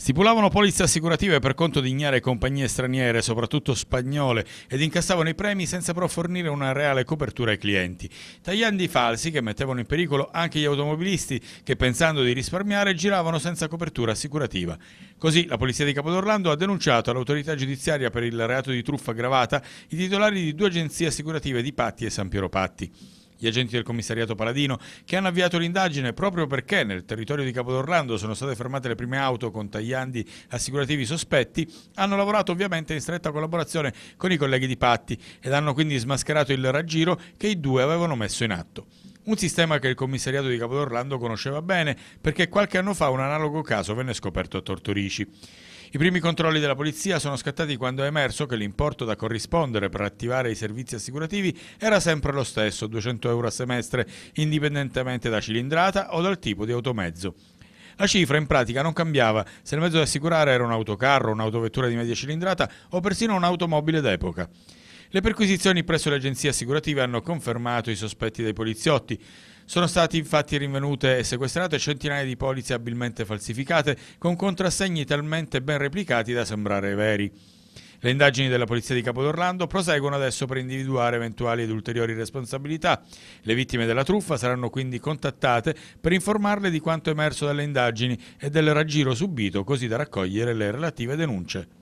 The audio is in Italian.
Stipulavano polizze assicurative per conto di ignare compagnie straniere, soprattutto spagnole, ed incassavano i premi senza però fornire una reale copertura ai clienti. Tagliandi falsi che mettevano in pericolo anche gli automobilisti che pensando di risparmiare giravano senza copertura assicurativa. Così la polizia di Capodorlando ha denunciato all'autorità giudiziaria per il reato di truffa aggravata i titolari di due agenzie assicurative di Patti e San Piero Patti gli agenti del commissariato Paladino che hanno avviato l'indagine proprio perché nel territorio di Capodorrando sono state fermate le prime auto con tagliandi assicurativi sospetti, hanno lavorato ovviamente in stretta collaborazione con i colleghi di Patti ed hanno quindi smascherato il raggiro che i due avevano messo in atto. Un sistema che il commissariato di Capodorlando conosceva bene perché qualche anno fa un analogo caso venne scoperto a Tortorici. I primi controlli della polizia sono scattati quando è emerso che l'importo da corrispondere per attivare i servizi assicurativi era sempre lo stesso, 200 euro a semestre, indipendentemente da cilindrata o dal tipo di automezzo. La cifra in pratica non cambiava se il mezzo da assicurare era un autocarro, un'autovettura di media cilindrata o persino un'automobile d'epoca. Le perquisizioni presso le agenzie assicurative hanno confermato i sospetti dei poliziotti. Sono state infatti rinvenute e sequestrate centinaia di polizze abilmente falsificate con contrassegni talmente ben replicati da sembrare veri. Le indagini della Polizia di Capodorlando proseguono adesso per individuare eventuali ed ulteriori responsabilità. Le vittime della truffa saranno quindi contattate per informarle di quanto emerso dalle indagini e del raggiro subito, così da raccogliere le relative denunce.